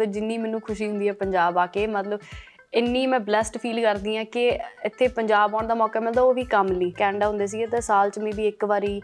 ਤੇ ਜਿੰਨੀ ਮੈਨੂੰ ਖੁਸ਼ੀ ਹੁੰਦੀ ਹੈ ਪੰਜਾਬ ਆ ਕੇ ਮਤਲਬ ਇੰਨੀ ਮੈਂ ਬlesed ਫੀਲ ਕਰਦੀ ਆ ਕਿ ਇੱਥੇ ਪੰਜਾਬ ਆਉਣ ਦਾ ਮੌਕਾ ਮਿਲਦਾ ਉਹ ਵੀ ਕੰਮ ਲਈ ਕੈਨੇਡਾ ਹੁੰਦੇ ਸੀ ਤਾਂ ਸਾਲ 'ਚ ਮੇਬੀ ਇੱਕ ਵਾਰੀ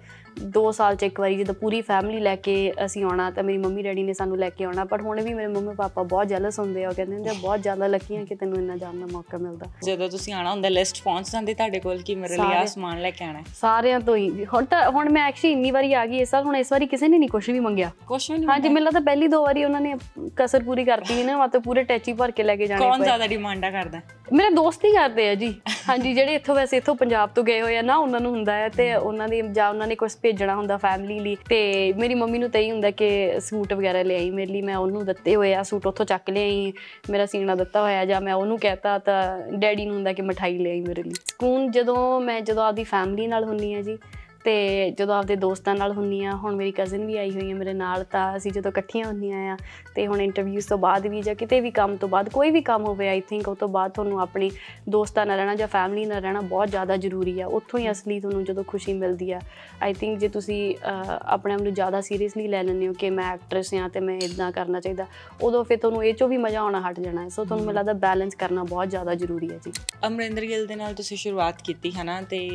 2 ਸਾਲ ਚ ਇੱਕ ਵਾਰੀ ਜਦੋਂ ਪੂਰੀ ਫੈਮਿਲੀ ਲੈ ਕੇ ਅਸੀਂ ਆਉਣਾ ਤਾਂ ਮੇਰੀ ਮੰਮੀ ਡੈਡੀ ਨੇ ਸਾਨੂੰ ਲੈ ਕੇ ਆਉਣਾ ਪਰ ਹੁਣ ਵੀ ਮੇਰੇ ਮੰਮੀ ਪਾਪਾ ਬਹੁਤ ਜੈਲਸ ਹੁੰਦੇ ਆ ਉਹ ਕਹਿੰਦੇ ਹੁੰਦੇ ਬਹੁਤ ਜ਼ਿਆਦਾ ਲੱਕੀ ਆ ਕਿ ਤੈਨੂੰ ਇੰਨਾ ਜਾਣ ਦਾ ਮੌਕਾ ਮਿਲਦਾ ਜਦੋਂ ਤੁਸੀਂ ਆਣਾ ਹੁੰਦਾ ਲਿਸਟ ਪਹੁੰਚ ਜਾਂਦੀ ਤੁਹਾਡੇ ਕੋਲ ਕਿ ਮੇਰੇ ਲਈ ਆ ਸਮਾਨ ਲੈ ਕੇ ਆਣਾ ਸਾਰਿਆਂ ਤੋਂ ਹੀ ਹੁਣ ਤਾਂ ਹੁਣ ਮੈਂ ਐਕਚੁਅਲੀ ਇੰਨੀ ਵਾਰੀ ਆ ਗਈ ਇਸ ਸਾਲ ਹੁਣ ਇਸ ਵਾਰੀ ਕਿਸੇ ਨੇ ਨਹੀਂ ਕੁਝ ਵੀ ਮੰਗਿਆ ਕੁਝ ਵੀ ਨਹੀਂ ਹਾਂਜੀ ਮੈਨੂੰ ਤਾਂ ਪਹਿਲੀ ਦੋ ਵਾਰੀ ਉਹਨਾਂ ਨੇ ਕਸਰ ਪੂਰੀ ਕਰਤੀ ਨਾ ਮਤਲਬ ਪੂਰੇ ਟੈਚੀ ਭਰ ਕੇ ਲੈ ਕੇ ਜਾਣੇ ਪਏ ਕੌਣ ਜ਼ਿਆਦਾ ਡਿਮਾਂਡਾ ਕਰਦਾ ਮੇਰੇ ਦੋਸਤ ਹੀ ਕਰਦੇ ਆ ਜੀ ਹਾਂਜੀ ਜਿਹੜੇ ਇੱਥੋਂ ਵੈਸੇ ਇੱਥੋਂ ਪੰਜਾਬ ਤੋਂ ਗਏ ਹੋਏ ਆ ਨਾ ਉਹਨਾਂ ਨੂੰ ਹੁੰਦਾ ਹੈ ਤੇ ਉਹਨਾਂ ਦੀ ਜਾਂ ਉਹਨਾਂ ਨੇ ਕੁਝ ਭੇਜਣਾ ਹੁੰਦਾ ਫੈਮਿਲੀ ਲਈ ਤੇ ਮੇਰੀ ਮੰਮੀ ਨੂੰ ਤਾਂ ਹੀ ਹੁੰਦਾ ਕਿ ਸੂਟ ਵਗੈਰਾ ਲੈ ਆਈ ਮੇਰੇ ਲਈ ਮੈਂ ਉਹਨੂੰ ਦਿੱਤੇ ਹੋਏ ਆ ਸੂਟ ਉੱਥੋਂ ਚੱਕ ਲਿਆਈ ਮੇਰਾ ਸੀਣਾ ਦਿੱਤਾ ਹੋਇਆ ਜਾਂ ਮੈਂ ਉਹਨੂੰ ਕਹਤਾ ਤਾਂ ਡੈਡੀ ਨੂੰ ਹੁੰਦਾ ਕਿ ਮਠਾਈ ਲੈ ਆਈ ਮੇਰੇ ਲਈ ਸਕੂਨ ਜਦੋਂ ਮੈਂ ਜਦੋਂ ਆਪਦੀ ਫੈਮਿਲੀ ਨਾਲ ਹੁੰਨੀ ਆ ਜੀ ਤੇ ਜਦੋਂ ਆਪਦੇ ਦੋਸਤਾਂ ਨਾਲ ਹੁੰਨੀ ਆ ਹੁਣ ਮੇਰੀ ਕਜ਼ਨ ਵੀ ਆਈ ਹੋਈ ਹੈ ਮੇਰੇ ਨਾਲ ਤਾਂ ਅਸੀਂ ਜਦੋਂ ਇਕੱਠੀਆਂ ਹੁੰਨੀਆਂ ਆ ਤੇ ਹੁਣ ਇੰਟਰਵਿਊਸ ਤੋਂ ਬਾਅਦ ਵੀ ਜਾਂ ਕਿਤੇ ਵੀ ਕੰਮ ਤੋਂ ਬਾਅਦ ਕੋਈ ਵੀ ਕੰਮ ਹੋਵੇ ਆਈ ਥਿੰਕ ਉਹ ਤੋਂ ਬਾਅਦ ਤੁਹਾਨੂੰ ਆਪਣੀ ਦੋਸਤਾਂ ਨਾਲ ਰਹਿਣਾ ਜਾਂ ਫੈਮਿਲੀ ਨਾਲ ਰਹਿਣਾ ਬਹੁਤ ਜ਼ਿਆਦਾ ਜ਼ਰੂਰੀ ਆ ਉੱਥੋਂ ਹੀ ਅਸਲੀ ਤੁਹਾਨੂੰ ਜਦੋਂ ਖੁਸ਼ੀ ਮਿਲਦੀ ਆ ਆਈ ਥਿੰਕ ਜੇ ਤੁਸੀਂ ਆਪਣੇ ਆਪ ਨੂੰ ਜ਼ਿਆਦਾ ਸੀਰੀਅਸਲੀ ਲੈ ਲੈਂਦੇ ਹੋ ਕਿ ਮੈਂ ਐਕਟ੍ਰੈਸ ਆ ਤੇ ਮੈਂ ਇਦਾਂ ਕਰਨਾ ਚਾਹੀਦਾ ਉਦੋਂ ਫਿਰ ਤੁਹਾਨੂੰ ਇਹ ਚੋਂ ਵੀ ਮਜ਼ਾ ਆਉਣਾ ਹਟ ਜਾਣਾ ਹੈ ਸੋ ਤੁਹਾਨੂੰ ਮੈਨੂੰ ਲੱਗਦਾ ਬੈਲੈਂਸ ਕਰਨਾ ਬਹੁਤ ਜ਼ਿਆਦਾ ਜ਼ਰੂਰੀ ਹੈ ਜੀ ਅਮਰਿੰਦਰ ਗਿੱਲ ਦੇ ਨਾਲ ਤੁਸੀਂ ਸ਼ੁਰੂਆਤ ਕੀਤੀ ਹੈ ਨਾ ਤੇ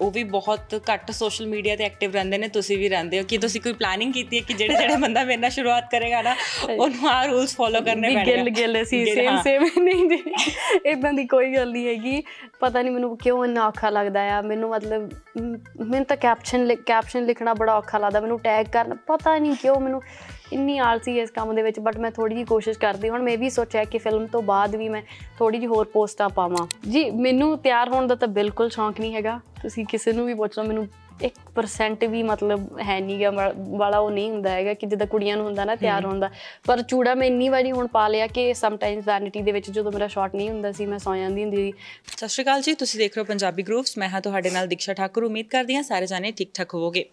ਉਹ ਵੀ ਬਹੁਤ ਘੱਟ ਸੋਸ਼ਲ ਮੀਡੀਆ ਤੇ ਐਕਟਿਵ ਰਹਿੰਦੇ ਨੇ ਤੁਸੀਂ ਵੀ ਰਹਿੰਦੇ ਹੋ ਕਿ ਤੁਸੀਂ ਕੋਈ ਪਲੈਨਿੰਗ ਕੀਤੀ ਹੈ ਕਿ ਜਿਹੜੇ ਜਿਹੜੇ ਬੰਦਾ ਮੇਰੇ ਨਾਲ ਸ਼ੁਰੂਆਤ ਕਰੇਗਾ ਨਾ ਉਹਨੂੰ ਆ ਰੂਲਸ ਫੋਲੋ ਕਰਨੇ ਪੈਣਗੇ ਗਿਲ ਗਿਲ ਸੀ ਸੇਮ ਸੇਮ ਨਹੀਂ ਜੀ ਇਦਾਂ ਦੀ ਕੋਈ ਗੱਲ ਨਹੀਂ ਹੈਗੀ ਪਤਾ ਨਹੀਂ ਮੈਨੂੰ ਕਿਉਂ ਇੰਨਾ ਔਖਾ ਲੱਗਦਾ ਆ ਮੈਨੂੰ ਮਤਲਬ ਮੈਨੂੰ ਤਾਂ ਕੈਪਸ਼ਨ ਕੈਪਸ਼ਨ ਲਿਖਣਾ ਬੜਾ ਔਖਾ ਲੱਗਦਾ ਮੈਨੂੰ ਟੈਗ ਕਰਨਾ ਪਤਾ ਨਹੀਂ ਕਿਉਂ ਮੈਨੂੰ ਇੰਨੀ ਆਲਸੀ ਇਸ ਕੰਮ ਦੇ ਵਿੱਚ ਬਟ ਮੈਂ ਥੋੜੀ ਜੀ ਕੋਸ਼ਿਸ਼ ਕਰਦੀ ਹੁਣ ਮੈਂ ਵੀ ਸੋਚਿਆ ਕਿ ਫਿਲਮ ਤੋਂ ਬਾਅਦ ਵੀ ਮੈਂ ਥੋੜੀ ਜੀ ਹੋਰ ਪੋਸਟਾਂ ਪਾਵਾਂ ਜੀ ਮੈਨੂੰ ਤਿਆਰ ਹੋਣ ਦਾ ਤਾਂ ਬਿਲਕੁਲ ਸ਼ੌਂਕ ਨਹੀਂ ਹੈਗਾ ਤੁਸੀਂ ਕਿਸੇ ਨੂੰ ਵੀ ਪੁੱਛ ਲਓ ਮੈਨੂੰ 1% ਵੀ ਮਤਲਬ ਹੈ ਗਿਆ ਵਾਲਾ ਉਹ ਨਹੀਂ ਹੁੰਦਾ ਹੈਗਾ ਕਿ ਜਿੱਦਾਂ ਕੁੜੀਆਂ ਨੂੰ ਹੁੰਦਾ ਨਾ ਤਿਆਰ ਹੁੰਦਾ ਪਰ ਚੂੜਾ ਮੈਂ ਇੰਨੀ ਵਾਰੀ ਹੁਣ ਪਾ ਲਿਆ ਕਿ ਸਮ ਟਾਈਮਸ ਵੈਨਿਟੀ ਦੇ ਵਿੱਚ ਜਦੋਂ ਮੇਰਾ ਸ਼ਾਟ ਨਹੀਂ ਹੁੰਦਾ ਸੀ ਮੈਂ ਸੌ ਜਾਂਦੀ ਹੁੰਦੀ ਸੀ ਸਤਿ ਸ਼੍ਰੀ ਅਕਾਲ ਜੀ ਤੁਸੀਂ ਦੇਖ ਰਹੇ ਹੋ ਪੰਜਾਬੀ ਗਰੂਵਸ ਮੈਂ ਹਾਂ ਤੁਹਾਡੇ ਨਾਲ ਦੀਕਸ਼ਾ ਠਾਕੁਰ ਉਮੀਦ ਕਰਦੀ ਹਾਂ ਸਾਰੇ ਜਾਣੇ ਠੀਕ ਠਾਕ ਹੋਵੋਗੇ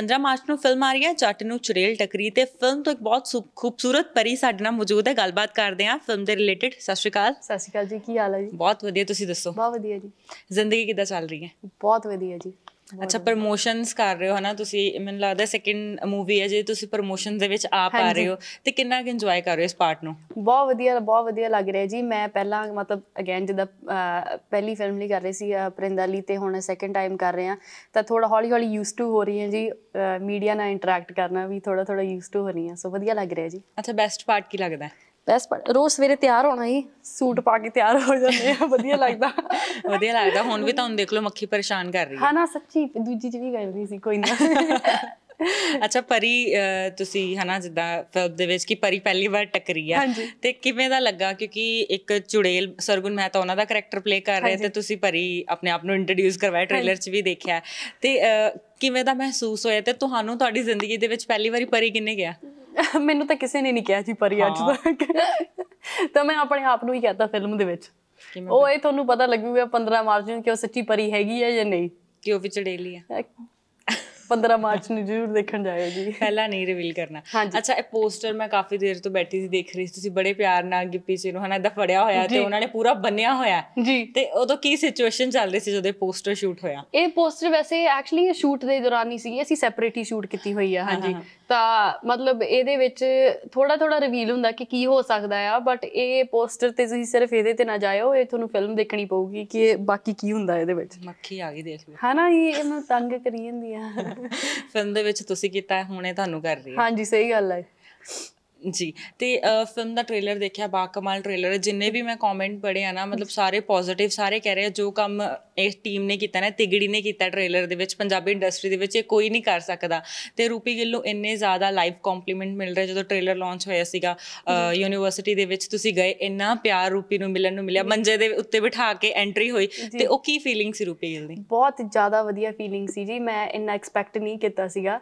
15 ਮਾਰਚ ਨੂੰ ਫਿਲਮ ਆ ਰਹੀ ਹੈ ਜੱਟ ਨੂੰ ਚੁਰੇਲ ਟਕਰੀ ਤੇ ਫਿਲਮ ਤੋਂ ਇੱਕ ਬਹੁਤ ਖੂਬਸੂਰਤ ਪਰੀ ਸਾਡੇ ਨਾਲ ਮੌਜੂਦ ਹੈ ਗੱਲਬਾਤ ਕਰਦੇ ਹਾਂ ਫਿਲਮ ਦੇ ਰਿਲੇਟਡ ਸਤਿ ਸ਼੍ਰੀ ਅਕਾਲ ਸਤਿ ਸ਼੍ਰੀ ਅਕਾਲ ਜੀ ਕੀ ਹਾਲ ਹੈ ਜੀ ਬਹੁਤ ਵਧੀਆ ਤੁਸੀਂ ਦੱਸੋ ਬਹੁਤ ਵਧੀਆ ਜੀ ਜ਼ਿੰਦਗੀ ਕਿੱਦਾਂ ਚੱਲ ਰਹੀ ਹੈ ਬਹੁਤ ਵਧੀਆ ਜੀ ਅੱਛਾ ਪ੍ਰੋਮੋਸ਼ਨਸ ਕਰ ਰਹੇ ਹੋ ਹਨਾ ਤੁਸੀਂ ਮੈਨੂੰ ਲੱਗਦਾ ਸੈਕਿੰਡ ਮੂਵੀ ਹੈ ਜੇ ਤੁਸੀਂ ਪ੍ਰੋਮੋਸ਼ਨ ਦੇ ਵਿੱਚ ਆ ਪਾ ਰਹੇ ਹੋ ਤੇ ਕਿੰਨਾ ਕਿ ਇੰਜੋਏ ਕਰ ਰਹੇ ਹੋ ਇਸ ਪਾਰਟ ਨੂੰ ਬਹੁਤ ਵਧੀਆ ਬਹੁਤ ਵਧੀਆ ਲੱਗ ਰਿਹਾ ਜੀ ਮੈਂ ਪਹਿਲਾਂ ਮਤਲਬ ਅਗੇਨ ਜਦ ਪਹਿਲੀ ਫਿਲਮ ਲਈ ਕਰ ਰਹੀ ਸੀ ਪ੍ਰਿੰਦਾਲੀ ਤੇ ਹੁਣ ਸੈਕਿੰਡ ਟਾਈਮ ਕਰ ਰਹੇ ਆ ਤਾਂ ਥੋੜਾ ਹੌਲੀ ਹੌਲੀ ਯੂਸ ਟੂ ਹੋ ਰਹੀ ਹੈ ਜੀ ਮੀਡੀਆ ਨਾਲ ਇੰਟਰੈਕਟ ਕਰਨਾ ਵੀ ਥੋੜਾ ਥੋੜਾ ਯੂਸ ਟੂ ਹੋ ਰਹੀ ਹੈ ਸੋ ਵਧੀਆ ਲੱਗ ਰਿਹਾ ਜੀ ਅੱਛਾ ਬੈਸਟ ਪਾਰਟ ਕੀ ਲੱਗਦਾ ਹੈ ਬੈਸ ਪਰ ਰੋਜ਼ ਸਵੇਰੇ ਤਿਆਰ ਹੋਣਾ ਹੀ ਸੂਟ ਪਾ ਕੇ ਤਿਆਰ ਹੋ ਜਾਂਦੇ ਆ ਵਧੀਆ ਲੱਗਦਾ ਵਧੀਆ ਲੱਗਦਾ ਹੁਣ ਵੀ ਤੁਹਾਨੂੰ ਦੇਖ ਲਓ ਮੱਖੀ ਪਰੇਸ਼ਾਨ ਕਰ ਰਹੀ ਹੈ ਹਾਂ ਨਾ ਸੱਚੀ ਦੂਜੀ ਚ ਵੀ ਕਰਦੀ ਸੀ ਕੋਈ ਨਾ ਅੱਛਾ ਪਰੀ ਤੁਸੀਂ ਹਨਾ ਜਿੱਦਾਂ ਫਿਲਮ ਦੇ ਵਿੱਚ ਕਿ ਪਰੀ ਪਹਿਲੀ ਵਾਰ ਟੱਕਰੀ ਆ ਤੇ ਕਿਵੇਂ ਦਾ ਲੱਗਾ ਕਿਉਂਕਿ ਇੱਕ ਚੁੜੇਲ ਸਰਗੁਣ ਮਹਿਤਾ ਉਹਨਾਂ ਦਾ ਕੈਰੈਕਟਰ ਪਲੇ ਕਰ ਰਹੇ ਤੇ ਤੁਸੀਂ ਪਰੀ ਆਪਣੇ ਆਪ ਨੂੰ ਇੰਟਰੋਡਿਊਸ ਕਰਵਾਇਆ ਟ੍ਰੇਲਰ 'ਚ ਵੀ ਦੇਖਿਆ ਤੇ ਕਿਵੇਂ ਦਾ ਮਹਿਸੂਸ ਹੋਇਆ ਤੇ ਤੁਹਾਨੂੰ ਤੁਹਾਡੀ ਜ਼ਿੰਦਗੀ ਦੇ ਵਿੱਚ ਪਹਿਲੀ ਵਾਰੀ ਪਰੀ ਕਿੰਨੇ ਗਿਆ ਮੈਨੂੰ ਤਾਂ ਕਿਸੇ ਨੇ ਨਹੀਂ ਕਿਹਾ ਜੀ ਪਰੀ ਅੱਜ ਤੱਕ ਤਾਂ ਮੈਂ ਆਪਣੇ ਆਪ ਨੂੰ ਹੀ ਕਹਤਾ ਫਿਲਮ ਦੇ ਵਿੱਚ ਉਹ ਇਹ ਤੁਹਾਨੂੰ ਪਤਾ ਲੱਗੂਗਾ 15 ਮਾਰਚ ਨੂੰ ਕਿ ਉਹ ਸੱਚੀ ਪਰੀ ਹੈਗੀ ਹੈ ਜਾਂ ਨਹੀਂ ਕਿ ਉਹ ਵਿਚੜੇਲੀ ਹੈ 15 ਮਾਰਚ ਨੂੰ ਜ਼ਰੂਰ ਦੇਖਣ ਜਾਇਓ ਜੀ ਪਹਿਲਾਂ ਨਹੀਂ ਰਿਵੀਲ ਕਰਨਾ ਅੱਛਾ ਇਹ ਪੋਸਟਰ ਮੈਂ ਕਾਫੀ ਦੇਰ ਤੋਂ ਬੈਠੀ ਸੀ ਦੇਖ ਰਹੀ ਸੀ ਤੁਸੀਂ ਬੜੇ ਪਿਆਰ ਨਾਲ ਗਿੱਪੀ ਸੀ ਨੂੰ ਹਨਾ ਇਹਦਾ ਫੜਿਆ ਹੋਇਆ ਤੇ ਉਹਨਾਂ ਨੇ ਪੂਰਾ ਬੰਨਿਆ ਹੋਇਆ ਜੀ ਤੇ ਉਦੋਂ ਕੀ ਸਿਚੁਏਸ਼ਨ ਚੱਲ ਰਹੀ ਸੀ ਜਦੋਂ ਪੋਸਟਰ ਸ਼ੂਟ ਹੋਇਆ ਇਹ ਪੋਸਟਰ ਵੈਸੇ ਐਕਚੁਅਲੀ ਇਹ ਸ਼ੂਟ ਦੇ ਦੌਰਾਨ ਨਹੀਂ ਸੀ ਅਸੀਂ ਸੈਪਰੇਟ ਹੀ ਸ਼ੂਟ ਕੀਤੀ ਹੋਈ ਆ ਹਾਂਜੀ ਤਾਂ ਮਤਲਬ ਇਹਦੇ ਵਿੱਚ ਥੋੜਾ ਥੋੜਾ ਰਿਵੀਲ ਹੁੰਦਾ ਕਿ ਕੀ ਹੋ ਸਕਦਾ ਆ ਬਟ ਇਹ ਪੋਸਟਰ ਤੇ ਤੁਸੀਂ ਸਿਰਫ ਇਹਦੇ ਤੇ ਨਾ ਜਾਇਓ ਇਹ ਤੁਹਾਨੂੰ ਫਿਲਮ ਦੇਖਣੀ ਪਊਗੀ ਕਿ ਬਾਕੀ ਕੀ ਹੁੰਦਾ ਇਹਦੇ ਵਿੱਚ ਮੱਖੀ ਆ ਗਈ ਦੇਖ ਲਓ ਹਨਾ ਇਹ ਮੈਂ ਤੰਗ ਕਰੀ ਜਾਂਦੀ ਆ ਫਿਲਮ ਦੇ ਵਿੱਚ ਤੁਸੀਂ ਕੀਤਾ ਹੁਣੇ ਤੁਹਾਨੂੰ ਕਰ ਰਹੀ ਹਾਂ ਹਾਂਜੀ ਸਹੀ ਗੱਲ ਹੈ ਜੀ ਤੇ ਫਿਲਮ ਦਾ ਟ੍ਰੇਲਰ ਦੇਖਿਆ ਬਾ ਕਮਾਲ ਟ੍ਰੇਲਰ ਜਿੰਨੇ ਵੀ ਮੈਂ ਕਮੈਂਟ ਪੜੇ ਆ ਨਾ ਮਤਲਬ ਸਾਰੇ ਪੋਜ਼ਿਟਿਵ ਸਾਰੇ ਕਹਿ ਰਹੇ ਆ ਜੋ ਕੰਮ ਇਸ ਟੀਮ ਨੇ ਕੀਤਾ ਨਾ ਤਿਗੜੀ ਨੇ ਕੀਤਾ ਟ੍ਰੇਲਰ ਦੇ ਵਿੱਚ ਪੰਜਾਬੀ ਇੰਡਸਟਰੀ ਦੇ ਵਿੱਚ ਇਹ ਕੋਈ ਨਹੀਂ ਕਰ ਸਕਦਾ ਤੇ ਰੂਪੀ ਗਿੱਲ ਨੂੰ ਇੰਨੇ ਜ਼ਿਆਦਾ ਲਾਈਵ ਕੰਪਲੀਮੈਂਟ ਮਿਲ ਰਿਹਾ ਜਦੋਂ ਟ੍ਰੇਲਰ ਲਾਂਚ ਹੋਇਆ ਸੀਗਾ ਯੂਨੀਵਰਸਿਟੀ ਦੇ ਵਿੱਚ ਤੁਸੀਂ ਗਏ ਇੰਨਾ ਪਿਆਰ ਰੂਪੀ ਨੂੰ ਮਿਲਣ ਨੂੰ ਮਿਲਿਆ ਮੰਜੇ ਦੇ ਉੱਤੇ ਬਿਠਾ ਕੇ ਐਂਟਰੀ ਹੋਈ ਤੇ ਉਹ ਕੀ ਫੀਲਿੰਗ ਸੀ ਰੂਪੀ ਗਿੱਲ ਦੀ ਬਹੁਤ ਜ਼ਿਆਦਾ ਵਧੀਆ ਫੀਲਿੰਗ ਸੀ ਜੀ ਮੈਂ ਇੰਨਾ ਐਕਸਪੈਕਟ ਨਹੀਂ ਕੀਤਾ ਸੀਗਾ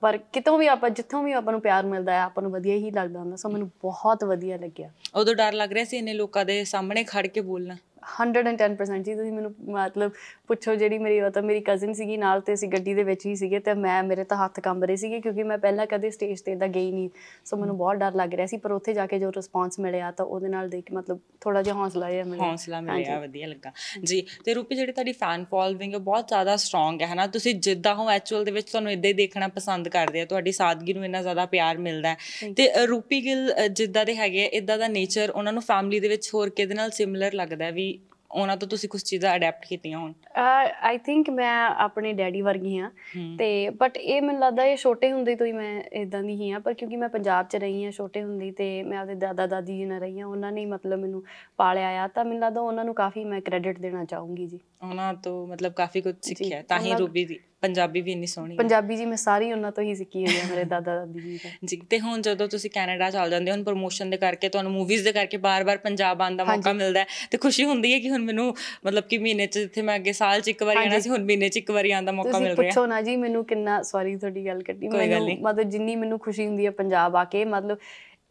ਪਰ ਕਿਤੋਂ ਵੀ ਆਪਾਂ ਜਿੱਥੋਂ ਵੀ ਆਪਾਂ ਨੂੰ ਪਿਆਰ ਮਿਲਦਾ ਹੈ ਆਪਾਂ ਨੂੰ ਵਧੀਆ ਹੀ ਲੱਗਦਾ ਹੁੰਦਾ ਸੋ ਮੈਨੂੰ ਬਹੁਤ ਵਧੀਆ ਲੱਗਿਆ ਉਦੋਂ ਡਰ ਲੱਗ ਰਿਹਾ ਸੀ ਇੰਨੇ ਲੋਕਾਂ ਦੇ ਸਾਹਮਣੇ ਖੜ ਕੇ ਬੋਲਣਾ 110% ਜੀ ਤੁਸੀਂ ਮੈਨੂੰ ਮਤਲਬ ਪੁੱਛੋ ਜਿਹੜੀ ਮੇਰੀ ਉਹ ਤਾਂ ਮੇਰੀ ਕਜ਼ਨ ਸੀਗੀ ਨਾਲ ਤੇ ਅਸੀਂ ਗੱਡੀ ਦੇ ਵਿੱਚ ਹੀ ਸੀਗੇ ਤੇ ਮੈਂ ਮੇਰੇ ਤਾਂ ਹੱਥ ਕੰਬ ਰਹੇ ਸੀਗੇ ਕਿਉਂਕਿ ਮੈਂ ਪਹਿਲਾਂ ਕਦੇ ਸਟੇਜ ਤੇ ਇਦਾਂ ਗਈ ਨਹੀਂ ਸੋ ਮੈਨੂੰ ਬਹੁਤ ਡਰ ਲੱਗ ਰਿਹਾ ਸੀ ਪਰ ਉੱਥੇ ਜਾ ਕੇ ਜੋ ਰਿਸਪੌਂਸ ਮਿਲਿਆ ਤਾਂ ਉਹਦੇ ਨਾਲ ਦੇਖ ਮਤਲਬ ਥੋੜਾ ਜਿਹਾ ਹੌਸਲਾ ਆਇਆ ਮੈਨੂੰ ਹੌਸਲਾ ਮਿਲਿਆ ਵਧੀਆ ਲੱਗਾ ਜੀ ਤੇ ਰੂਪੀ ਜਿਹੜੀ ਤੁਹਾਡੀ ਫੈਨ ਫੋਲੋਇੰਗ ਹੈ ਬਹੁਤ ਜ਼ਿਆਦਾ ਸਟਰੋਂਗ ਹੈ ਹਨਾ ਤੁਸੀਂ ਜਿੱਦਾਂ ਹੋ ਐਕਚੁਅਲ ਦੇ ਵਿੱਚ ਤੁਹਾਨੂੰ ਇਦਾਂ ਹੀ ਦੇਖਣਾ ਪਸੰਦ ਕਰਦੇ ਆ ਤੁਹਾਡੀ ਸਾਦਗੀ ਨੂੰ ਇੰਨਾ ਜ਼ਿਆਦਾ ਪਿਆਰ ਮਿਲਦਾ ਹੈ ਤੇ ਰੂਪੀ ਗਿੱਲ ਜਿੱਦਾਂ ਦੇ ਹੈਗੇ ਇਦਾਂ ਦਾ ਨੇਚਰ ਉਹਨਾਂ ਨੂੰ ਫੈਮਿਲੀ ਦੇ ਵਿੱਚ ਹੋਰ ਕਿਹਦੇ ਨਾਲ ਸਿਮਿਲਰ ਲੱਗਦਾ ਵੀ ਉਹਨਾਂ ਤੋਂ ਤੁਸੀਂ ਕੁਝ ਚੀਜ਼ਾਂ ਅਡਾਪਟ ਕੀਤੀਆਂ ਹੁਣ ਆਈ ਥਿੰਕ ਮੈਂ ਆਪਣੇ ਡੈਡੀ ਵਰਗੀ ਹਾਂ ਤੇ ਬਟ ਇਹ ਮੈਨੂੰ ਲੱਗਦਾ ਇਹ ਛੋਟੇ ਹੁੰਦੇ ਤੋਂ ਹੀ ਮੈਂ ਇਦਾਂ ਦੀ ਹੀ ਹਾਂ ਪਰ ਕਿਉਂਕਿ ਮੈਂ ਪੰਜਾਬ 'ਚ ਰਹੀ ਹਾਂ ਛੋਟੇ ਹੁੰਦੀ ਤੇ ਮੈਂ ਆਪਦੇ ਦਾਦਾ ਦਾਦੀ ਜੀ ਨਾਲ ਰਹੀ ਹਾਂ ਉਹਨਾਂ ਨੇ ਹੀ ਮਤਲਬ ਮੈਨੂੰ ਪਾਲਿਆ ਆ ਤਾਂ ਮੈਨੂੰ ਲੱਗਦਾ ਉਹਨਾਂ ਨੂੰ ਕਾਫੀ ਮੈਂ ਕ੍ਰੈਡਿਟ ਦੇਣਾ ਚਾਹੂੰਗੀ ਜੀ ਉਹਨਾਂ ਤੋਂ ਮਤਲਬ ਕਾਫੀ ਕੁਝ ਸਿੱਖਿਆ ਤਾਂ ਹੀ ਰੂਬੀ ਦੀ ਪੰਜਾਬੀ ਵੀ ਇੰਨੀ ਸੋਹਣੀ ਪੰਜਾਬੀ ਜੀ ਮੈਂ ਸਾਰੀ ਉਹਨਾਂ ਤੋਂ ਹੀ ਸਿੱਖੀ ਹੋਈ ਹੈ ਮੇਰੇ ਦਾਦਾ ਦਾਦੀ ਜੀ ਤੋਂ ਜੀ ਤੇ ਹੁਣ ਜਦੋਂ ਤੁਸੀਂ ਕੈਨੇਡਾ ਚੱਲ ਜਾਂਦੇ ਹੋ ਹੁਣ ਪ੍ਰੋਮੋਸ਼ਨ ਦੇ ਕਰਕੇ ਤੁਹਾਨੂੰ ਮੂਵੀਜ਼ ਦੇ ਕਰਕੇ ਬਾਰ-ਬਾਰ ਪੰਜਾਬ ਆਉਣ ਦਾ ਮੌਕਾ ਮਿਲਦਾ ਹੈ ਤੇ ਖੁਸ਼ੀ ਹੁੰਦੀ ਹੈ ਕਿ ਹੁਣ ਮੈਨੂੰ ਮਤਲਬ ਕਿ ਮਹੀਨੇ 'ਚ ਜਿੱਥੇ ਮੈਂ ਅੱਗੇ ਸਾਲ 'ਚ ਇੱਕ ਵਾਰੀ ਆਣਾ ਸੀ ਹੁਣ ਮਹੀਨੇ 'ਚ ਇੱਕ ਵਾਰੀ ਆਉਣ ਦਾ ਮੌਕਾ ਮਿਲ ਰਿਹਾ ਤੁਸੀਂ ਪੁੱਛੋ ਨਾ ਜੀ ਮੈਨੂੰ ਕਿੰਨਾ ਸੌਰੀ ਤੁਹਾਡੀ ਗੱਲ ਕੱਟੀ ਮੈਨੂੰ ਮਤਲਬ ਜਿੰਨੀ ਮੈਨੂੰ ਖੁਸ਼ੀ ਹੁੰਦੀ ਹੈ ਪੰਜਾਬ ਆ ਕੇ ਮਤਲਬ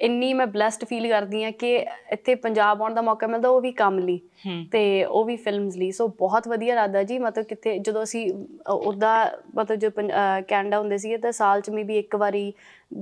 ਇੰਨੀ ਮੈਂ ਬlesed ਫੀਲ ਕਰਦੀ ਆ ਕਿ ਇੱਥੇ ਪੰਜਾਬ ਆਉਣ ਦਾ ਮੌਕਾ ਮਿਲਦਾ ਉਹ ਵੀ ਕੰਮ ਲਈ ਤੇ ਉਹ ਵੀ ਫਿਲਮਸ ਲਈ ਸੋ ਬਹੁਤ ਵਧੀਆ ਲੱਗਦਾ ਜੀ ਮਤਲਬ ਕਿਤੇ ਜਦੋਂ ਅਸੀਂ ਉਹਦਾ ਮਤਲਬ ਜੋ ਕੈਨੇਡਾ ਹੁੰਦੇ ਸੀ ਤਾਂ ਸਾਲ ਚ ਮੇਬੀ ਇੱਕ ਵਾਰੀ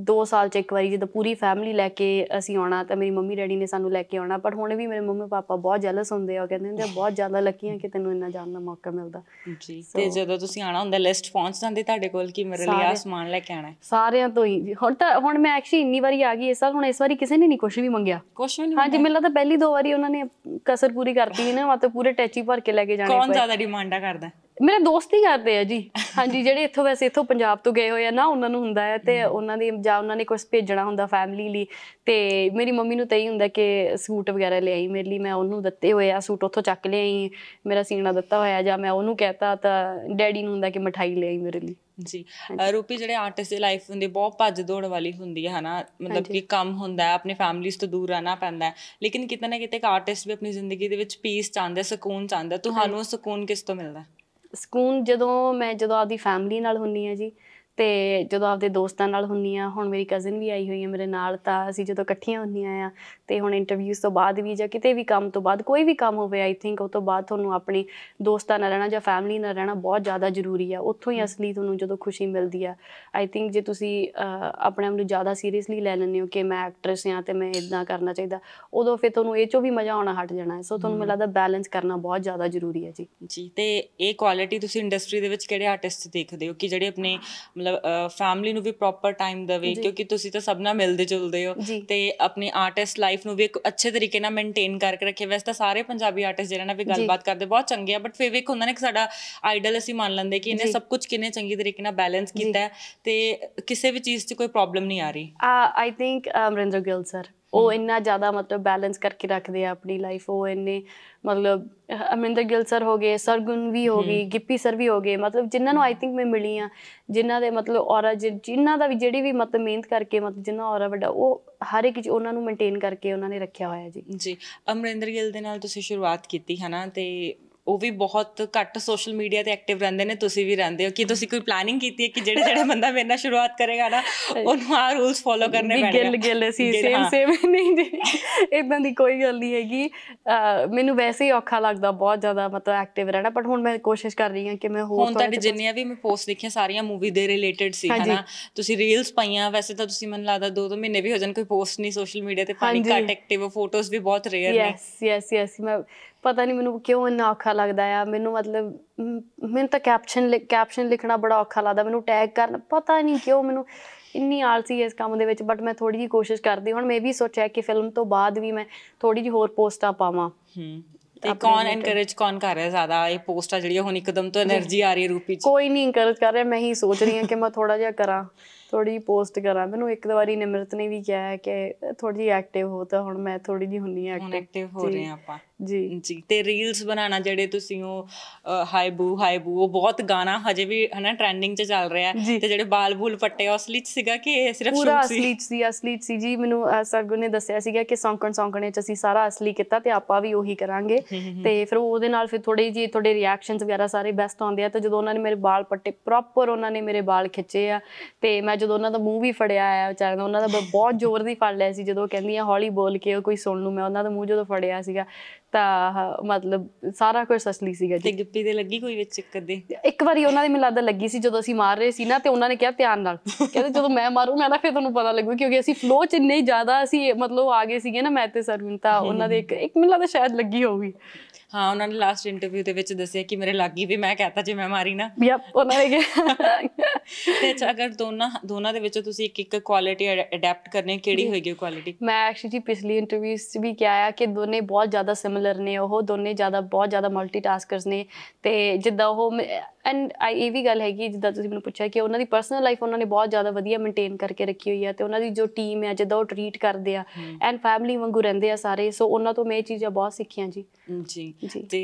2 ਸਾਲ 'ਚ ਇੱਕ ਵਾਰੀ ਜਦੋਂ ਪੂਰੀ ਫੈਮਿਲੀ ਲੈ ਕੇ ਅਸੀਂ ਆਉਣਾ ਤਾਂ ਮੇਰੀ ਮੰਮੀ ਡੈਡੀ ਨੇ ਸਾਨੂੰ ਲੈ ਕੇ ਆਉਣਾ ਪਰ ਹੁਣ ਵੀ ਮੇਰੇ ਮੰਮੀ ਪਾਪਾ ਬਹੁਤ ਜੈਲਸ ਹੁੰਦੇ ਆ ਕਹਿੰਦੇ ਹੁੰਦੇ ਬਹੁਤ ਜ਼ਿਆਦਾ ਲੱਕੀ ਆ ਕਿ ਤੈਨੂੰ ਇੰਨਾ ਜਾਣ ਦਾ ਮੌਕਾ ਮਿਲਦਾ ਜੀ ਤੇ ਜਦੋਂ ਤੁਸੀਂ ਆਣਾ ਹੁੰਦਾ ਲਿਸਟ ਪਹੁੰਚ ਜਾਂਦੀ ਤੁਹਾਡੇ ਕੋਲ ਕਿ ਮੇਰੇ ਲਈ ਆ ਸਮਾਨ ਲੈ ਕੇ ਆਣਾ ਸਾਰਿਆਂ ਤੋਂ ਹੀ ਹੁਣ ਤਾਂ ਹੁਣ ਮੈਂ ਐਕਚੁਅਲੀ ਇੰਨੀ ਵਾਰੀ ਆ ਗਈ ਇਸ ਸਾਲ ਹੁਣ ਇਸ ਵਾਰੀ ਕਿਸੇ ਨੇ ਨਹੀਂ ਕੁਝ ਵੀ ਮੰਗਿਆ ਕੁਝ ਵੀ ਨਹੀਂ ਹਾਂਜੀ ਮੈਨੂੰ ਤਾਂ ਪਹਿਲੀ ਦੋ ਵਾਰੀ ਉਹਨਾਂ ਨੇ ਕਸਰ ਪੂਰੀ ਕਰਤੀ ਨਾ ਮਤਲਬ ਪੂਰੇ ਟੈਚੀ ਭਰ ਕੇ ਲੈ ਕੇ ਜਾਣੇ ਪਏ ਕੌਣ ਜ਼ਿਆਦਾ ਡਿਮਾਂਡਾ ਕਰਦਾ ਮੇਰੇ ਦੋਸਤ ਹੀ ਕਰਦੇ ਆ ਜੀ ਹਾਂਜੀ ਜਿਹੜੇ ਇੱਥੋਂ ਵੈਸੇ ਇੱਥੋਂ ਪੰਜਾਬ ਤੋਂ ਗਏ ਹੋਏ ਆ ਨਾ ਉਹਨਾਂ ਨੂੰ ਹੁੰਦਾ ਹੈ ਤੇ ਉਹਨਾਂ ਦੀ ਜਾਂ ਉਹਨਾਂ ਨੇ ਕੁਝ ਭੇਜਣਾ ਹੁੰਦਾ ਫੈਮਿਲੀ ਲਈ ਤੇ ਮੇਰੀ ਮੰਮੀ ਨੂੰ ਤਾਂ ਹੀ ਹੁੰਦਾ ਕਿ ਸੂਟ ਵਗੈਰਾ ਲੈ ਆਈ ਮੇਰੇ ਲਈ ਮੈਂ ਉਹਨੂੰ ਦਿੱਤੇ ਹੋਏ ਆ ਸੂਟ ਉੱਥੋਂ ਚੱਕ ਲਿਆਈ ਮੇਰਾ ਸੀਣਾ ਦਿੱਤਾ ਹੋਇਆ ਜਾਂ ਮੈਂ ਉਹਨੂੰ ਕਹਤਾ ਤਾਂ ਡੈਡੀ ਨੂੰ ਹੁੰਦਾ ਕਿ ਮਠਾਈ ਲੈ ਆਈ ਮੇਰੇ ਲਈ ਜੀ ਰੂਪੀ ਜਿਹੜੇ ਆਰਟਿਸਟ ਦੀ ਲਾਈਫ ਹੁੰਦੀ ਬਹੁਤ ਭੱਜ ਦੌੜ ਵਾਲੀ ਹੁੰਦੀ ਹੈ ਹਨਾ ਮਤਲਬ ਕਿ ਕੰਮ ਹੁੰਦਾ ਹੈ ਆਪਣੇ ਫੈਮਲੀਸ ਤੋਂ ਦੂਰ ਰਹਿਣਾ ਪੈਂਦਾ ਹੈ ਲੇਕਿਨ ਕਿਤੇ ਨਾ ਕਿਤੇ ਇੱਕ ਆਰਟਿਸਟ ਵੀ ਆਪਣੀ ਜ਼ਿੰਦਗੀ ਦੇ ਵਿੱਚ ਪੀਸ ਚਾਹੁੰਦਾ ਸਕੂਨ ਚਾਹੁੰਦਾ ਤੁਹਾਨੂੰ ਸਕੂਨ ਕਿਸ ਤੋਂ ਮਿਲਦਾ ਸਕੂਨ ਜਦੋਂ ਮੈਂ ਜਦੋਂ ਆਪਦੀ ਫੈਮਿਲੀ ਨਾਲ ਹੁੰਨੀ ਆ ਜੀ ਤੇ ਜਦੋਂ ਆਪਦੇ ਦੋਸਤਾਂ ਨਾਲ ਹੁੰਨੀ ਆ ਹੁਣ ਮੇਰੀ ਕਜ਼ਨ ਵੀ ਆਈ ਹੋਈ ਹੈ ਮੇਰੇ ਨਾਲ ਤਾਂ ਅਸੀਂ ਜਦੋਂ ਇਕੱਠੀਆਂ ਹੁੰਨੀਆਂ ਆ ਤੇ ਹੁਣ ਇੰਟਰਵਿਊਸ ਤੋਂ ਬਾਅਦ ਵੀ ਜਾਂ ਕਿਤੇ ਵੀ ਕੰਮ ਤੋਂ ਬਾਅਦ ਕੋਈ ਵੀ ਕੰਮ ਹੋਵੇ ਆਈ ਥਿੰਕ ਉਹ ਤੋਂ ਬਾਅਦ ਤੁਹਾਨੂੰ ਆਪਣੇ ਦੋਸਤਾਂ ਨਾਲ ਰਹਿਣਾ ਜਾਂ ਫੈਮਿਲੀ ਨਾਲ ਰਹਿਣਾ ਬਹੁਤ ਜ਼ਿਆਦਾ ਜ਼ਰੂਰੀ ਆ ਉੱਥੋਂ ਹੀ ਅਸਲੀ ਤੁਹਾਨੂੰ ਜਦੋਂ ਖੁਸ਼ੀ ਮਿਲਦੀ ਆ ਆਈ ਥਿੰਕ ਜੇ ਤੁਸੀਂ ਆਪਣੇ ਆਪ ਨੂੰ ਜ਼ਿਆਦਾ ਸੀਰੀਅਸਲੀ ਲੈ ਲੈਂਦੇ ਹੋ ਕਿ ਮੈਂ ਐਕਟ੍ਰੈਸ ਆ ਤੇ ਮੈਂ ਇਦਾਂ ਕਰਨਾ ਚਾਹੀਦਾ ਉਦੋਂ ਫਿਰ ਤੁਹਾਨੂੰ ਇਹ ਚੋਂ ਵੀ ਮਜ਼ਾ ਆਉਣਾ ਹਟ ਜਾਣਾ ਹੈ ਸੋ ਤੁਹਾਨੂੰ ਮੈਨੂੰ ਲੱਗਦਾ ਬੈਲੈਂਸ ਕਰਨਾ ਬਹੁਤ ਜ਼ਿਆਦਾ ਜ਼ਰੂਰੀ ਹੈ ਜੀ ਜੀ ਤੇ ਇਹ ਕੁਆਲਿਟੀ ਤੁਸੀਂ ਇੰਡਸਟਰੀ ਦੇ ਵਿੱਚ ਕਿਹੜੇ ਆਰਟਿਸਟ ਦੇਖਦੇ ਹੋ ਕਿ ਜਿਹੜੇ ਆਪਣੇ ਮਤਲਬ ਫੈਮਿਲੀ ਨੂੰ ਵੀ ਪ੍ਰੋਪਰ ਟਾਈਮ ਦੇਵੇ ਕਿਉਂਕਿ ਤੁਸੀਂ ਤਾਂ ਸਭ ਨਾਲ ਮਿਲਦੇ ਜੁਲਦੇ ਹੋ ਤੇ ਆਪਣੀ ਆਰਟਿਸਟ ਲਾਈਫ ਨੂੰ ਵੀ ਇੱਕ ਅੱਛੇ ਤਰੀਕੇ ਨਾਲ ਮੇਨਟੇਨ ਕਰਕੇ ਰੱਖੇ ਵੈਸੇ ਤਾਂ ਸਾਰੇ ਪੰਜਾਬੀ ਆਰਟਿਸਟ ਜਿਹੜਾ ਨਾ ਵੀ ਗੱਲਬਾਤ ਕਰਦੇ ਬਹੁਤ ਚੰਗੇ ਆ ਬਟ ਫਿਰ ਵੀ ਇੱਕ ਨਾ ਕਿ ਸਾਡਾ ਆਈਡਲ ਅਸੀਂ ਮੰਨ ਲੈਂਦੇ ਕਿ ਇਹਨੇ ਸਭ ਕੁਝ ਕਿੰਨੇ ਚੰਗੀ ਤਰੀਕੇ ਨਾਲ ਬੈਲੈਂਸ ਕੀਤਾ ਤੇ ਕਿਸੇ ਵੀ ਚੀਜ਼ 'ਚ ਕੋਈ ਪ੍ਰੋਬਲਮ ਨਹੀਂ ਆ ਰਹੀ I think Amarinder Gill sir ਉਹ ਇੰਨਾ ਜ਼ਿਆਦਾ ਮਤਲਬ ਬੈਲੈਂਸ ਕਰਕੇ ਰੱਖਦੇ ਆ ਆਪਣੀ ਲਾਈਫ ਉਹ ਇੰਨੇ ਮਤਲਬ ਅਮਿੰਦਰ ਗਿੱਲ ਸਰ ਹੋ ਗਏ ਸਰਗੁਣ ਵੀ ਹੋ ਗਈ ਗਿੱਪੀ ਸਰ ਵੀ ਹੋ ਗਏ ਮਤਲਬ ਜਿਨ੍ਹਾਂ ਨੂੰ ਆਈ ਥਿੰਕ ਮੈਂ ਮਿਲੀ ਆ ਜਿਨ੍ਹਾਂ ਦੇ ਮਤਲਬ ਔਰਾ ਜਿਨ੍ਹਾਂ ਦਾ ਵੀ ਜਿਹੜੀ ਵੀ ਮਤਲਬ ਮਿਹਨਤ ਕਰਕੇ ਮਤਲਬ ਜਿਨ੍ਹਾਂ ਔਰਾ ਵੱਡਾ ਉਹ ਹਰ ਇੱਕ ਉਹਨਾਂ ਨੂੰ ਮੇਨਟੇਨ ਕਰਕੇ ਉਹਨਾਂ ਨੇ ਰੱਖਿਆ ਹੋਇਆ ਜੀ ਜੀ ਅਮਰਿੰਦਰ ਗਿੱਲ ਦੇ ਨਾਲ ਤੁਸੀਂ ਸ਼ੁਰੂਆਤ ਕੀਤੀ ਹੈ ਨਾ ਤੇ ਉਹ ਵੀ ਬਹੁਤ ਘੱਟ ਸੋਸ਼ਲ ਮੀਡੀਆ ਤੇ ਐਕਟਿਵ ਰਹਿੰਦੇ ਨੇ ਤੁਸੀਂ ਵੀ ਰਹਿੰਦੇ ਹੋ ਕੀ ਤੁਸੀਂ ਕੋਈ ਪਲਾਨਿੰਗ ਕੀਤੀ ਹੈ ਕਿ ਜਿਹੜੇ ਜਿਹੜੇ ਬੰਦਾ ਮੇਰੇ ਨਾਲ ਸ਼ੁਰੂਆਤ ਕਰੇਗਾ ਨਾ ਉਹਨੂੰ ਆ ਰੂਲਸ ਫੋਲੋ ਕਰਨੇ ਪੈਣਗੇ ਗਿੱਲ ਗਿੱਲ ਸੀ ਸੇਮ ਸੇਮ ਨਹੀਂ ਜੀ ਇਦਾਂ ਦੀ ਕੋਈ ਗੱਲ ਨਹੀਂ ਹੈਗੀ ਮੈਨੂੰ ਵੈਸੇ ਹੀ ਔਖਾ ਲੱਗਦਾ ਬਹੁਤ ਜ਼ਿਆਦਾ ਮਤਲਬ ਐਕਟਿਵ ਰਹਿਣਾ ਬਟ ਹੁਣ ਮੈਂ ਕੋਸ਼ਿਸ਼ ਕਰ ਰਹੀ ਹਾਂ ਕਿ ਮੈਂ ਹੋਰ ਹੁਣ ਤੁਹਾਡੀ ਜਿੰਨੀਆਂ ਵੀ ਮੈਂ ਪੋਸਟ ਦੇਖੀਆਂ ਸਾਰੀਆਂ ਮੂਵੀ ਦੇ ਰਿਲੇਟਡ ਸੀ ਹਨਾ ਤੁਸੀਂ ਰੀਲਸ ਪਾਈਆਂ ਵੈਸੇ ਤਾਂ ਤੁਸੀਂ ਮੈਨੂੰ ਲੱਗਦਾ ਦੋ ਦੋ ਮਹੀਨੇ ਵੀ ਹੋ ਜਾਣ ਕੋਈ ਪੋਸਟ ਨਹੀਂ ਸੋਸ਼ਲ ਮੀਡੀਆ ਤੇ ਪਾਣੀ ਕਾਟ ਐਕਟਿਵ ਫੋਟੋਜ਼ ਵੀ ਬਹੁਤ ਰੇਅਰ ਨੇ ਯੈਸ ਯੈਸ ਯੈਸ ਮੈਂ ਪਤਾ ਨਹੀਂ ਮੈਨੂੰ ਕਿਉਂ ਇੰਨਾ ਔਖਾ ਲੱਗਦਾ ਆ ਮੈਨੂੰ ਮਤਲਬ ਮੈਨੂੰ ਤਾਂ ਕੈਪਸ਼ਨ ਕੈਪਸ਼ਨ ਲਿਖਣਾ ਬੜਾ ਔਖਾ ਲੱਗਦਾ ਮੈਨੂੰ ਟੈਗ ਕਰਨਾ ਪਤਾ ਨਹੀਂ ਕਿਉਂ ਮੈਨੂੰ ਇੰਨੀ ਆਲਸੀ ਹੈ ਇਸ ਕੰਮ ਦੇ ਵਿੱਚ ਬਟ ਮੈਂ ਥੋੜੀ ਜੀ ਕੋਸ਼ਿਸ਼ ਕਰਦੀ ਹੁਣ ਮੈਂ ਵੀ ਸੋਚਿਆ ਕਿ ਫਿਲਮ ਤੋਂ ਬਾਅਦ ਵੀ ਮੈਂ ਥੋੜੀ ਜੀ ਹੋਰ ਪੋਸਟਾਂ ਪਾਵਾਂ ਹੂੰ ਤੇ ਕੌਣ ਐਨਕਰੇਜ ਕੌਣ ਕਰ ਰਿਹਾ ਜ਼ਿਆਦਾ ਇਹ ਪੋਸਟਾਂ ਜਿਹੜੀਆਂ ਹੁਣ ਇੱਕਦਮ ਤੋਂ એનર્ਜੀ ਆ ਰਹੀ ਰੂਪੀ ਚ ਕੋਈ ਨਹੀਂ ਐਨਕਰੇਜ ਕਰ ਰਿਹਾ ਮੈਂ ਹੀ ਸੋਚ ਰਹੀ ਹਾਂ ਕਿ ਮੈਂ ਥੋੜਾ ਜਿਹਾ ਕਰਾਂ ਥੋੜੀ ਪੋਸਟ ਕਰਾਂ ਮੈਨੂੰ ਇੱਕ ਦੋ ਵਾਰੀ ਨਿਮਰਤ ਨੇ ਵੀ ਕਿਹਾ ਹੈ ਕਿ ਥੋੜੀ ਜੀ ਐਕਟਿਵ ਹੋ ਤਾਂ ਹੁਣ ਮੈਂ ਥੋੜੀ ਜੀ ਹੁੰਨੀ ਆ ਐਕਟਿਵ ਹੋ ਰਹੇ ਆ ਆਪਾਂ ਜੀ ਜੀ ਤੇ ਰੀਲਸ ਬਣਾਣਾ ਜਿਹੜੇ ਤੁਸੀਂ ਉਹ ਹਾਈ ਬੂ ਹਾਈ ਬੂ ਉਹ ਬਹੁਤ ਗਾਣਾ ਹਜੇ ਵੀ ਹਨਾ ਟ੍ਰੈਂਡਿੰਗ 'ਚ ਚੱਲ ਰਿਹਾ ਤੇ ਜਿਹੜੇ ਬਾਲ ਬੂਲ ਪੱਟੇ ਅਸਲੀ 'ਚ ਸੀਗਾ ਕਿ ਇਹ ਸਿਰਫ ਪੂਰਾ ਅਸਲੀ 'ਚ ਸੀ ਅਸਲੀ 'ਚ ਸੀ ਜੀ ਮੈਨੂੰ ਸਰਗੁਣ ਨੇ ਦੱਸਿਆ ਸੀਗਾ ਕਿ ਸੌਂਕਣ ਸੌਂਕਣੇ 'ਚ ਅਸੀਂ ਸਾਰਾ ਅਸਲੀ ਕੀਤਾ ਤੇ ਆਪਾਂ ਵੀ ਉਹੀ ਕਰਾਂਗੇ ਤੇ ਫਿਰ ਉਹਦੇ ਨਾਲ ਫਿਰ ਥੋੜੀ ਜੀ ਤੁਹਾਡੇ ਰਿਐਕਸ਼ਨਸ ਵਗੈਰਾ ਸਾਰੇ ਬੈਸਟ ਆਉਂਦੇ ਆ ਤੇ ਜਦੋਂ ਉਹਨਾਂ ਨੇ ਮੇਰੇ ਬਾਲ ਪੱਟੇ ਪ੍ਰੋਪਰ ਉਹਨਾਂ ਨੇ ਮੇਰੇ ਬਾਲ ਖਿੱਚੇ ਆ ਤੇ ਮੈਂ ਜਦੋਂ ਉਹਨਾਂ ਦਾ ਮੂੰਹ ਵੀ ਫੜਿਆ ਆ ਵਿਚਾਰਿਆਂ ਦਾ ਉਹਨਾਂ ਦਾ ਬਹੁਤ ਜ਼ੋਰ ਦੀ ਫੜ ਲਿਆ ਸੀ ਜਦੋਂ ਕਹਿੰਦੀਆਂ ਹੌਲੀ ਬੋਲ ਕੇ ਕੋਈ ਸੁਣ ਲੂ ਮੈਂ ਉਹਨਾਂ ਦਾ ਮੂੰਹ ਜਦੋਂ ਫੜਿਆ ਸੀਗਾ ਤਾਂ ਮਤਲਬ ਸਾਰਾ ਕੁਝ ਅਸਲੀ ਸੀਗਾ ਜੀ ਤੇ ਗਿੱਪੀ ਦੇ ਲੱਗੀ ਕੋਈ ਵਿੱਚ ਕਦੇ ਇੱਕ ਵਾਰੀ ਉਹਨਾਂ ਦੇ ਮਿਲਾਦਾ ਲੱਗੀ ਸੀ ਜਦੋਂ ਅਸੀਂ ਮਾਰ ਰਹੇ ਸੀ ਨਾ ਤੇ ਉਹਨਾਂ ਨੇ ਕਿਹਾ ਧਿਆਨ ਨਾਲ ਕਹਿੰਦੇ ਜਦੋਂ ਮੈਂ ਮਾਰੂ ਮੈਂ ਨਾ ਫਿਰ ਤੁਹਾਨੂੰ ਪਤਾ ਲੱਗੂ ਕਿਉਂਕਿ ਅਸੀਂ ਫਲੋ ਚ ਇੰਨੇ ਜ਼ਿਆਦਾ ਅਸੀਂ ਮਤਲਬ ਆ ਗਏ ਸੀਗੇ ਨਾ ਮੈਂ ਤੇ ਸਰਵਿੰਦ ਤਾਂ ਉਹਨਾਂ ਦੇ ਇੱਕ ਇੱਕ ਮਿਲਾਦਾ ਸ਼ਾਇਦ ਲੱਗੀ ਹੋਊਗੀ ਹਾਂ ਉਹਨਾਂ ਨੇ ਲਾਸਟ ਇੰਟਰਵਿਊ ਦੇ ਵਿੱਚ ਦੱਸਿਆ ਕਿ ਮੇਰੇ ਲੱਗੀ ਵੀ ਮੈਂ ਕਹਤਾ ਜੇ ਮੈਂ ਮਾਰੀ ਨਾ ਯਪ ਉਹਨਾਂ ਨੇ ਕਿਹਾ ਤੇ ਅੱਛਾ ਅਗਰ ਦੋਨਾਂ ਦੋਨਾਂ ਦੇ ਵਿੱਚ ਤੁਸੀਂ ਇੱਕ ਇੱਕ ਕੁਆਲਿਟੀ ਅਡਾਪਟ ਕਰਨੇ ਕਿਹੜੀ ਹੋਏਗੀ ਕੁਆਲਿਟੀ ਮੈਂ ਐਕਚੁਅਲੀ ਪਿਛਲੀ ਇੰਟਰਵਿਊਸ ਵੀ ਕਿਹਾ ਆ ਕਿ ਦੋਨੇ ਬਹੁਤ ਜ਼ਿਆਦਾ ਸਿਮਿਲਰ ਸਕੋਲਰ ਨੇ ਉਹ ਦੋਨੇ ਜ਼ਿਆਦਾ ਬਹੁਤ ਜ਼ਿਆਦਾ ਮਲਟੀਟਾਸਕਰਸ ਨੇ ਤੇ ਜਿੱਦਾਂ ਉਹ ਐਂਡ ਆਈ ਇਹ ਵੀ ਗੱਲ ਹੈਗੀ ਜਿੱਦਾਂ ਤੁਸੀਂ ਮੈਨੂੰ ਪੁੱਛਿਆ ਕਿ ਉਹਨਾਂ ਦੀ ਪਰਸਨਲ ਲਾਈਫ ਉਹਨਾਂ ਨੇ ਬਹੁਤ ਜ਼ਿਆਦਾ ਵਧੀਆ ਮੇਨਟੇਨ ਕਰਕੇ ਰੱਖੀ ਹੋਈ ਹੈ ਤੇ ਉਹਨਾਂ ਦੀ ਜੋ ਟੀਮ ਹੈ ਜਿੱਦਾਂ ਉਹ ਟ੍ਰੀਟ ਕਰਦੇ ਆ ਐਂਡ ਫੈਮਿਲੀ ਵਾਂਗੂ ਰਹਿੰਦੇ ਆ ਸਾਰੇ ਸੋ ਉਹਨਾਂ ਤੋਂ ਮੈਂ ਇਹ ਚੀਜ਼ਾਂ ਬਹੁਤ ਸਿੱਖੀਆਂ ਜੀ ਜੀ ਤੇ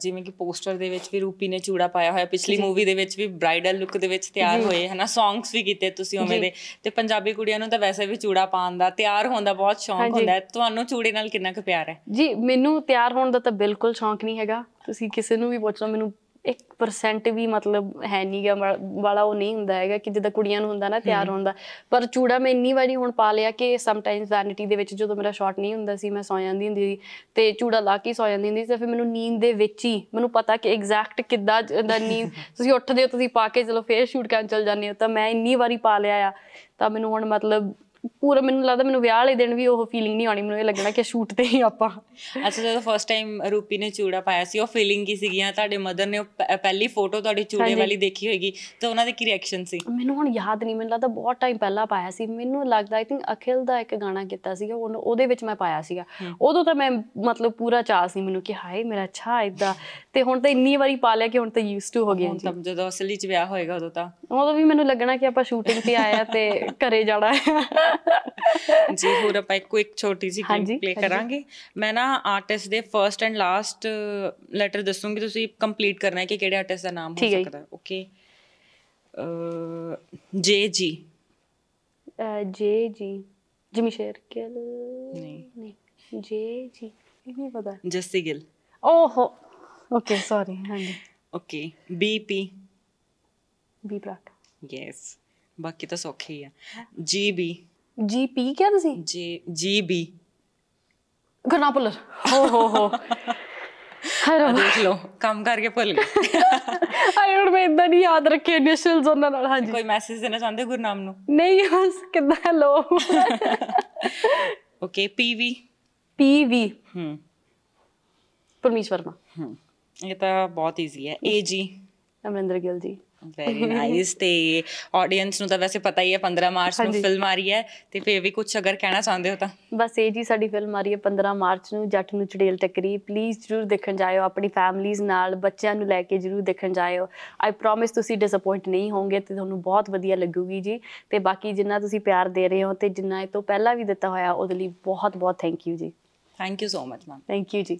ਜਿਵੇਂ ਕਿ ਪੋਸਟਰ ਦੇ ਵਿੱਚ ਵੀ ਰੂਪੀ ਨੇ ਚੂੜਾ ਪਾਇਆ ਹੋਇਆ ਪਿਛਲੀ ਮੂਵੀ ਦੇ ਵਿੱਚ ਵੀ ਬ੍ਰਾਈਡਲ ਲੁੱਕ ਦੇ ਵਿੱਚ ਤਿਆਰ ਹੋਏ ਹਨਾ ਸੌਂਗਸ ਵੀ ਕੀਤੇ ਤੁਸੀਂ ਉਵੇਂ ਦੇ ਤੇ ਪੰਜਾਬੀ ਕੁੜੀਆਂ ਨੂੰ ਤਾਂ ਵੈਸੇ ਵੀ ਚੂੜਾ ਪਾਉਣ ਦਾ ਤਿਆਰ ਹੋਣ ਦਾ ਬਹੁਤ ਸ਼ੌਂਕ ਹੁੰਦਾ ਹੈ ਤੁਹਾਨੂੰ ਚੂੜੇ ਨਾਲ ਕਿੰਨਾ ਕੁ ਪਿਆਰ ਹੈ ਜੀ ਮੈਨੂੰ ਤਿਆਰ ਹੋਣ ਦਾ ਤਾਂ ਬਿਲਕੁਲ ਸ਼ੌਂਕ ਨਹੀਂ ਹੈਗਾ ਤੁਸੀਂ ਕਿਸੇ ਨੂੰ ਵੀ ਪੁੱਛ ਲਓ ਮੈਨੂੰ 1% ਵੀ ਮਤਲਬ ਹੈ ਨਹੀਂਗਾ ਵਾਲਾ ਉਹ ਨਹੀਂ ਹੁੰਦਾ ਹੈਗਾ ਕਿ ਜਿੱਦਾਂ ਕੁੜੀਆਂ ਨੂੰ ਹੁੰਦਾ ਨਾ ਤਿਆਰ ਹੋਣ ਦਾ ਪਰ ਚੂੜਾ ਮੈਂ ਇੰਨੀ ਵਾਰੀ ਹੁਣ ਪਾ ਲਿਆ ਕਿ ਸਮਟਾਈਮਸ ਵੈਨਿਟੀ ਦੇ ਵਿੱਚ ਜਦੋਂ ਮੇਰਾ ਸ਼ਾਟ ਨਹੀਂ ਹੁੰਦਾ ਸੀ ਮੈਂ ਸੌ ਜਾਂਦੀ ਹੁੰਦੀ ਸੀ ਤੇ ਚੂੜਾ ਲਾ ਕੇ ਸੌ ਜਾਂਦੀ ਹੁੰਦੀ ਸੀ ਫਿਰ ਮੈਨੂੰ ਨੀਂਦ ਦੇ ਵਿੱਚ ਹੀ ਮੈਨੂੰ ਪਤਾ ਕਿ ਐਗਜ਼ੈਕਟ ਕਿੱਦਾਂ ਦਾ ਨੀਂਦ ਤੁਸੀਂ ਉੱਠਦੇ ਹੋ ਤੁਸੀਂ ਪਾ ਕੇ ਚਲੋ ਫੇਰ ਸ਼ੂਟ ਕਰਨ ਚਲ ਜਾਂਦੇ ਹੋ ਤਾਂ ਮੈਂ ਇੰਨੀ ਵਾਰੀ ਪਾ ਲਿਆ ਆ ਤਾਂ ਮੈਨੂੰ ਹੁਣ ਮਤਲਬ ਪੂਰਾ ਮੈਨੂੰ ਲੱਗਦਾ ਮੈਨੂੰ ਵਿਆਹ ਵਾਲੇ ਦਿਨ ਵੀ ਉਹ ਫੀਲਿੰਗ ਨਹੀਂ ਆਣੀ ਮੈਨੂੰ ਇਹ ਲੱਗਣਾ ਕਿ ਸ਼ੂਟ ਤੇ ਹੀ ਆਪਾਂ ਅੱਛਾ ਜਦੋਂ ਫਰਸਟ ਟਾਈਮ ਰੂਪੀ ਨੇ ਚੂੜਾ ਪਾਇਆ ਸੀ ਉਹ ਫੀਲਿੰਗ ਕੀ ਸੀਗੀਆਂ ਤੁਹਾਡੇ ਮਦਰ ਨੇ ਪਹਿਲੀ ਫੋਟੋ ਤੁਹਾਡੀ ਚੂੜੇ ਵਾਲੀ ਦੇਖੀ ਹੋਏਗੀ ਤਾਂ ਉਹਨਾਂ ਦੇ ਕੀ ਰਿਐਕਸ਼ਨ ਸੀ ਮੈਨੂੰ ਹੁਣ ਯਾਦ ਨਹੀਂ ਮੈਨੂੰ ਲੱਗਦਾ ਬਹੁਤ ਟਾਈਮ ਪਹਿਲਾਂ ਪਾਇਆ ਸੀ ਮੈਨੂੰ ਲੱਗਦਾ ਆਈ ਥਿੰਕ ਅਖਿਲ ਦਾ ਇੱਕ ਗਾਣਾ ਕੀਤਾ ਸੀਗਾ ਉਹਦੇ ਵਿੱਚ ਮੈਂ ਪਾਇਆ ਸੀਗਾ ਉਦੋਂ ਤਾਂ ਮੈਂ ਮਤਲਬ ਪੂਰਾ ਚਾਹ ਸੀ ਮੈਨੂੰ ਕਿ ਹਾਏ ਮੇਰਾ ਅੱਛਾ ਇਦਾਂ ਤੇ ਹੁਣ ਤਾਂ ਇੰਨੀ ਵਾਰੀ ਪਾ ਲਿਆ ਕਿ ਹੁਣ ਤਾਂ ਯੂਸਡ ਟੂ ਹੋ ਗਿਆ ਜੀ ਹੁਣ ਜਦੋਂ ਅਸਲੀ ਚ ਵਿਆਹ ਹੋਏਗਾ ਉਦੋਂ ਤਾਂ ਉਦੋਂ ਵੀ ਮੈਨੂੰ ਲੱਗਣਾ ਕਿ ਆਪਾਂ ਸ਼ੂਟਿੰਗ ਤੇ ਆਇਆ ਤੇ ਘਰੇ ਜਾਣਾ ਹੈ ਜੀ ਹੋਰ ਆਪਾਂ ਇੱਕੋ ਇੱਕ ਛੋਟੀ ਜੀ ਗੇਮ ਪਲੇ ਕਰਾਂਗੇ ਮੈਂ ਨਾ ਆਰਟਿਸਟ ਦੇ ਫਰਸਟ ਐਂਡ ਲਾਸਟ ਲੈਟਰ ਦੱਸੂਗੀ ਤੁਸੀਂ ਕੰਪਲੀਟ ਕਰਨਾ ਹੈ ਕਿ ਕਿਹੜੇ ਆਰਟਿਸਟ ਦਾ ਨਾਮ ਹੋ ਸਕਦਾ ਓਕੇ ਜੇ ਜੀ ਜੇ ਜੀ ਜਿਮੀ ਸ਼ੇਰਕਲ ਨਹੀਂ ਨਹੀਂ ਜੇ ਜੀ ਇਹ ਨਹੀਂ ਪਤਾ ਜੱਸੀ ਗਿੱਲ ਓਹੋ ਓਕੇ ਸੌਰੀ ਹਾਂਜੀ okay BP B block yes ਬਾਕੀ ਤਾਂ ਸੌਖੇ ਹੀ ਆ ਜੀ ਬੀ ਜੀ ਪੀ ਕਿਹਾ ਤੁਸੀਂ ਜੀ ਜੀ ਬੀ ਗਰਨਾ ਪੁੱਲਰ ਹੋ ਹੋ ਹੋ ਹਾਂ ਰੋ ਦੇਖ ਲਓ ਕੰਮ ਕਰਕੇ ਭੁੱਲ ਗਏ ਆਈ ਹੁਣ ਮੈਂ ਇਦਾਂ ਨਹੀਂ ਯਾਦ ਰੱਖੇ ਇਨੀਸ਼ੀਅਲਸ ਉਹਨਾਂ ਨਾਲ ਹਾਂਜੀ ਕੋਈ ਮੈਸੇਜ ਦੇਣਾ ਚਾਹੁੰਦੇ ਗੁਰਨਾਮ ਨੂੰ ਨਹੀਂ ਬਸ ਕਿਦਾਂ hello okay P V P Parmeshwar Verma ਹਮ ਇਹ ਤਾਂ ਬਹੁਤ ਈਜ਼ੀ ਹੈ ਏਜੀ ਅਮਰਿੰਦਰ ਗਿੱਲ ਜੀ ਵੈਰੀ ਨਾਈਸ ਤੇ ਆਡੀਅנס ਨੂੰ ਤਾਂ ਵੈਸੇ ਪਤਾ ਹੀ ਹੈ 15 ਮਾਰਚ ਨੂੰ ਫਿਲਮ ਆ ਰਹੀ ਹੈ ਤੇ ਫੇਰ ਵੀ ਕੁਝ ਅਗਰ ਕਹਿਣਾ ਚਾਹੁੰਦੇ ਹੋ ਤਾਂ ਬਸ ਇਹ ਜੀ ਸਾਡੀ ਫਿਲਮ ਆ ਰਹੀ ਹੈ 15 ਮਾਰਚ ਨੂੰ ਜੱਟ ਨੂੰ ਚੜੇਲ ਟੱਕਰੀ ਪਲੀਜ਼ ਜਰੂਰ ਦੇਖਣ ਜਾਇਓ ਆਪਣੀ ਫੈਮਲੀਆਂ ਨਾਲ ਬੱਚਿਆਂ ਨੂੰ ਲੈ ਕੇ ਜਰੂਰ ਦੇਖਣ ਜਾਇਓ ਆਈ ਪ੍ਰੋਮਿਸ ਤੁਸੀਂ ਡਿਸਪਾਇੰਟ ਨਹੀਂ ਹੋਵੋਗੇ ਤੇ ਤੁਹਾਨੂੰ ਬਹੁਤ ਵਧੀਆ ਲੱਗੂਗੀ ਜੀ ਤੇ ਬਾਕੀ ਜਿੰਨਾ ਤੁਸੀਂ ਪਿਆਰ ਦੇ ਰਹੇ ਹੋ ਤੇ ਜਿੰਨਾ ਇਹ ਤੋਂ ਪਹਿਲਾਂ ਵੀ ਦਿੱਤਾ ਹੋਇਆ ਉਹਦੇ ਲਈ ਬਹੁਤ ਬਹੁਤ ਥੈਂਕ ਯੂ ਜੀ thank you so much ma'am thank you ਜੀ